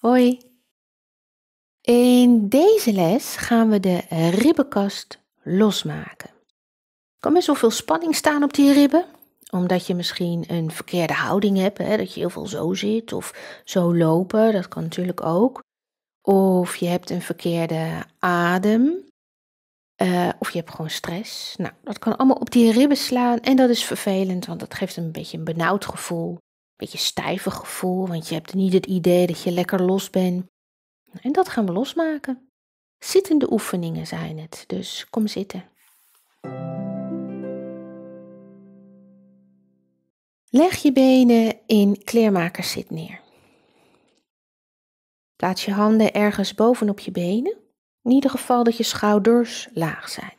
Hoi! In deze les gaan we de ribbenkast losmaken. Kan best wel veel spanning staan op die ribben, omdat je misschien een verkeerde houding hebt, hè, dat je heel veel zo zit of zo lopen, dat kan natuurlijk ook. Of je hebt een verkeerde adem, eh, of je hebt gewoon stress. Nou, dat kan allemaal op die ribben slaan en dat is vervelend, want dat geeft een beetje een benauwd gevoel beetje stijve gevoel, want je hebt niet het idee dat je lekker los bent. En dat gaan we losmaken. Zittende oefeningen zijn het, dus kom zitten. Leg je benen in kleermakerszit neer. Plaats je handen ergens bovenop je benen, in ieder geval dat je schouders laag zijn.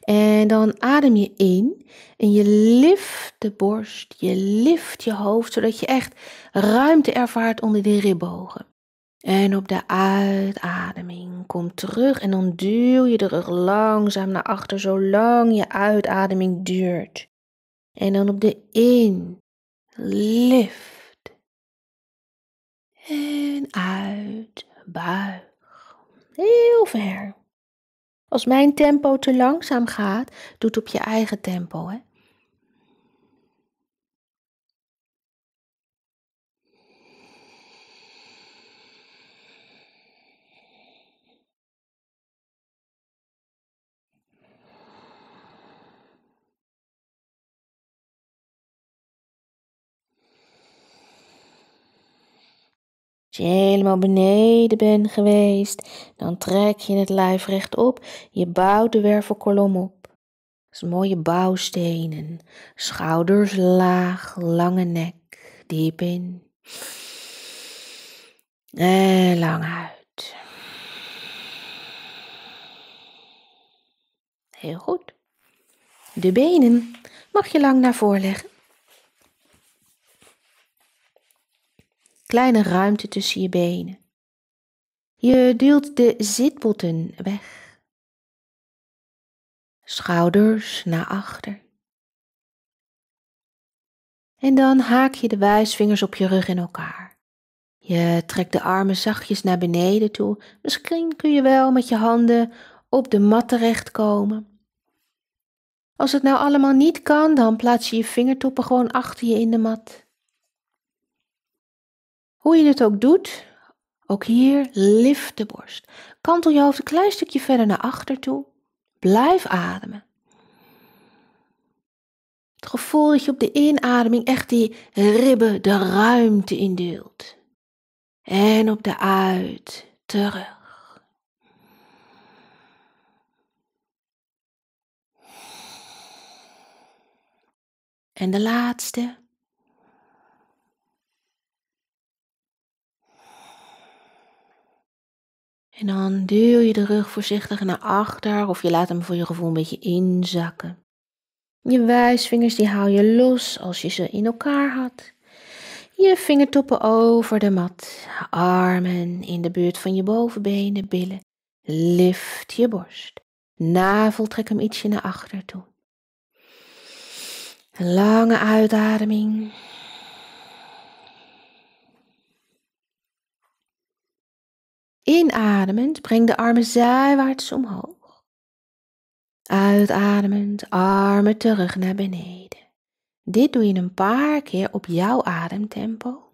En dan adem je in en je lift de borst, je lift je hoofd, zodat je echt ruimte ervaart onder die ribbogen. En op de uitademing kom terug en dan duw je de rug langzaam naar achter, zolang je uitademing duurt. En dan op de in, lift. En uit, buig. Heel ver. Als mijn tempo te langzaam gaat, doe het op je eigen tempo. Hè? je helemaal beneden bent geweest, dan trek je het lijf rechtop. Je bouwt de wervelkolom op. mooie bouwstenen. Schouders laag, lange nek. Diep in. En lang uit. Heel goed. De benen mag je lang naar voren leggen. kleine ruimte tussen je benen. Je duwt de zitbotten weg. Schouders naar achter. En dan haak je de wijsvingers op je rug in elkaar. Je trekt de armen zachtjes naar beneden toe. Misschien kun je wel met je handen op de mat terechtkomen. Als het nou allemaal niet kan, dan plaats je je vingertoppen gewoon achter je in de mat. Hoe je het ook doet, ook hier lift de borst. Kantel je hoofd een klein stukje verder naar achter toe. Blijf ademen. Het gevoel dat je op de inademing echt die ribben de ruimte induwt. En op de uit terug. En de laatste. En dan duw je de rug voorzichtig naar achter of je laat hem voor je gevoel een beetje inzakken. Je wijsvingers die haal je los als je ze in elkaar had. Je vingertoppen over de mat, armen in de buurt van je bovenbenen, billen. Lift je borst. Navel trek hem ietsje naar achter toe. Lange uitademing. Inademend breng de armen zijwaarts omhoog. Uitademend armen terug naar beneden. Dit doe je een paar keer op jouw ademtempo.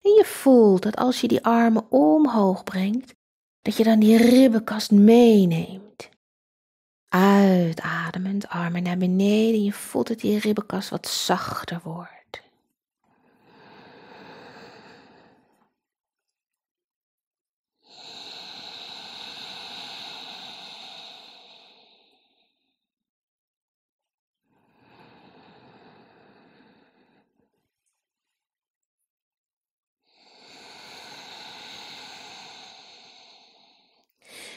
En je voelt dat als je die armen omhoog brengt, dat je dan die ribbenkast meeneemt. Uitademend, armen naar beneden. Je voelt dat die ribbenkast wat zachter wordt.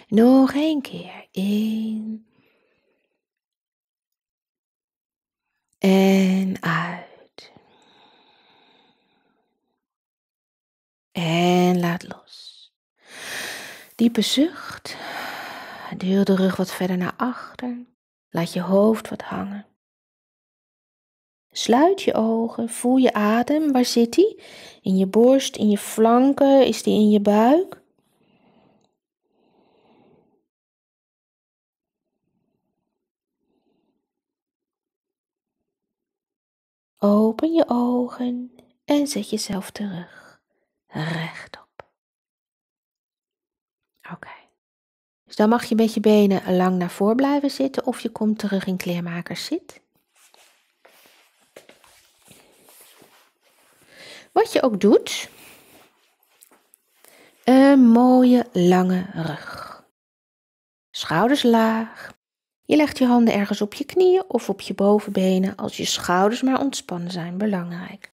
Nog een keer in En uit. En laat los. Diepe zucht. Duw de rug wat verder naar achter. Laat je hoofd wat hangen. Sluit je ogen, voel je adem. Waar zit die? In je borst, in je flanken, is die in je buik? Open je ogen en zet jezelf terug. Rechtop. Oké. Dus dan mag je met je benen lang naar voor blijven zitten of je komt terug in kleermakers zit. Wat je ook doet, een mooie lange rug. Schouders laag, je legt je handen ergens op je knieën of op je bovenbenen als je schouders maar ontspannen zijn, belangrijk.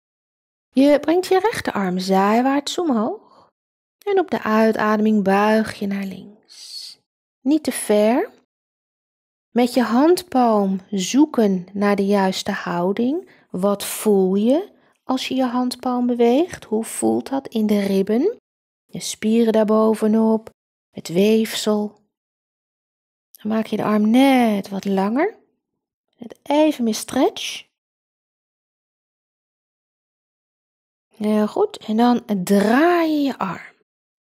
Je brengt je rechterarm zijwaarts omhoog en op de uitademing buig je naar links. Niet te ver. Met je handpalm zoeken naar de juiste houding. Wat voel je als je je handpalm beweegt? Hoe voelt dat in de ribben? Je spieren daarbovenop, het weefsel, maak je de arm net wat langer. Net even meer stretch. Heel goed. En dan draai je je arm.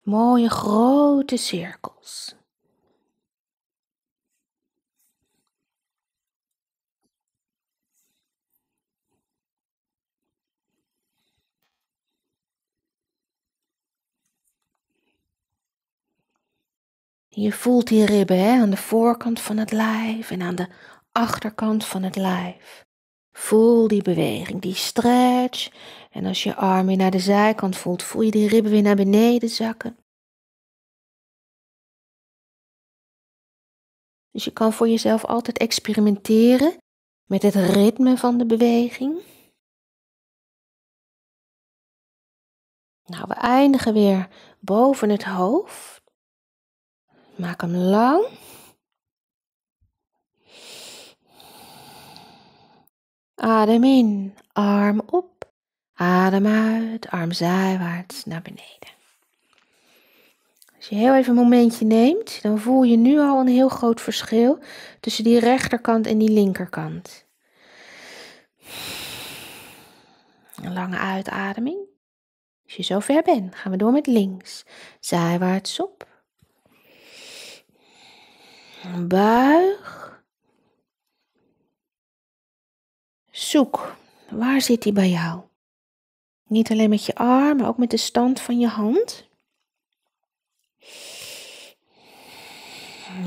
Mooie grote cirkels. Je voelt die ribben hè, aan de voorkant van het lijf en aan de achterkant van het lijf. Voel die beweging, die stretch. En als je arm weer naar de zijkant voelt, voel je die ribben weer naar beneden zakken. Dus je kan voor jezelf altijd experimenteren met het ritme van de beweging. Nou, we eindigen weer boven het hoofd. Maak hem lang. Adem in, arm op. Adem uit, arm zijwaarts naar beneden. Als je heel even een momentje neemt, dan voel je nu al een heel groot verschil tussen die rechterkant en die linkerkant. Een lange uitademing. Als je zover bent, gaan we door met links. Zijwaarts op. Buig. Zoek, waar zit die bij jou? Niet alleen met je arm, maar ook met de stand van je hand.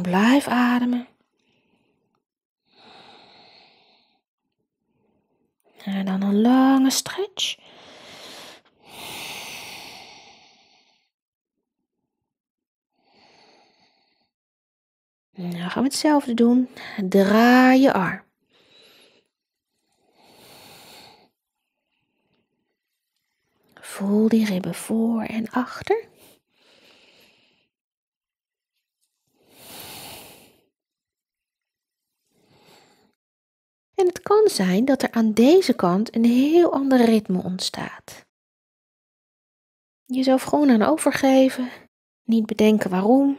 Blijf ademen. En dan een lange stretch. Dan gaan we hetzelfde doen. Draai je arm. Voel die ribben voor en achter. En het kan zijn dat er aan deze kant een heel ander ritme ontstaat. Jezelf gewoon aan overgeven, niet bedenken waarom,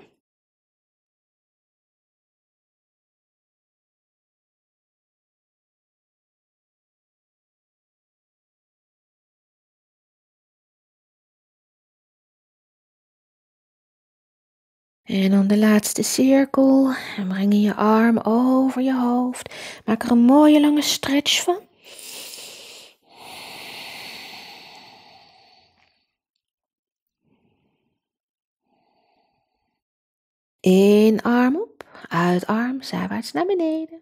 En dan de laatste cirkel. En breng je arm over je hoofd. Maak er een mooie lange stretch van. In arm op, uit arm, zijwaarts naar beneden.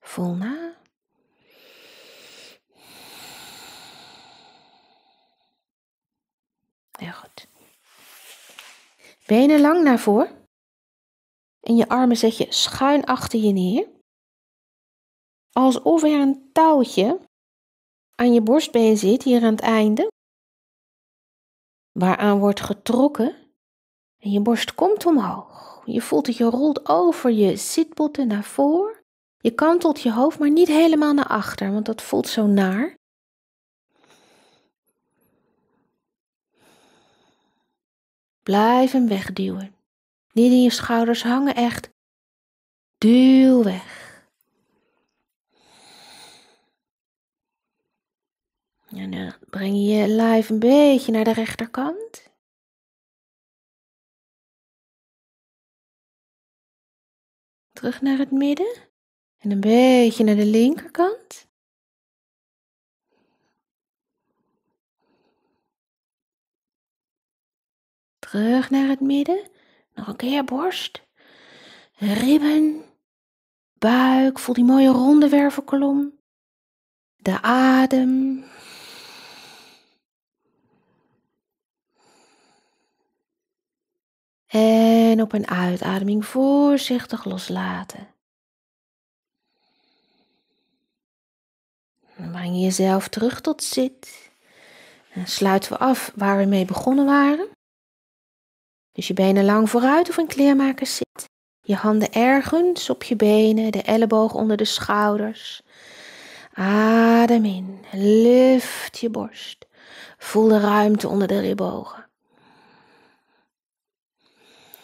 Voel na. Heel goed. Benen lang naar voren. En je armen zet je schuin achter je neer. Alsof er een touwtje aan je borstbeen zit hier aan het einde. Waaraan wordt getrokken. En je borst komt omhoog. Je voelt dat je rolt over je zitbotten naar voren. Je kantelt je hoofd, maar niet helemaal naar achter, want dat voelt zo naar. Blijf hem wegduwen. Niet in je schouders hangen, echt. Duw weg. En dan breng je je lijf een beetje naar de rechterkant. Terug naar het midden. En een beetje naar de linkerkant. Terug naar het midden. Nog een keer borst. Ribben. Buik. Voel die mooie ronde wervelkolom. De adem. En op een uitademing voorzichtig loslaten. Dan breng je jezelf terug tot zit. En sluiten we af waar we mee begonnen waren. Dus je benen lang vooruit of een kleermaker zit. Je handen ergens op je benen, de elleboog onder de schouders. Adem in, lift je borst. Voel de ruimte onder de ribbogen.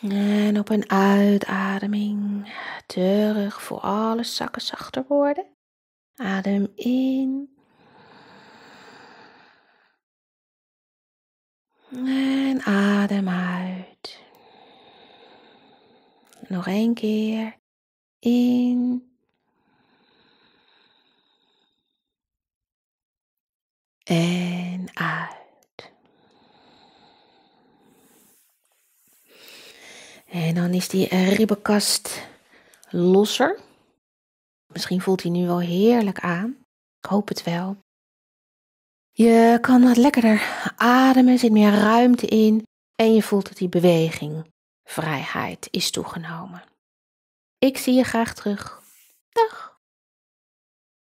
En op een uitademing terug voor alle zakken zachter worden. Adem in. En adem uit nog één keer. In. En uit. En dan is die ribbenkast losser. Misschien voelt hij nu wel heerlijk aan. Ik hoop het wel. Je kan wat lekkerder ademen, er zit meer ruimte in en je voelt dat die beweging vrijheid is toegenomen. Ik zie je graag terug. Dag!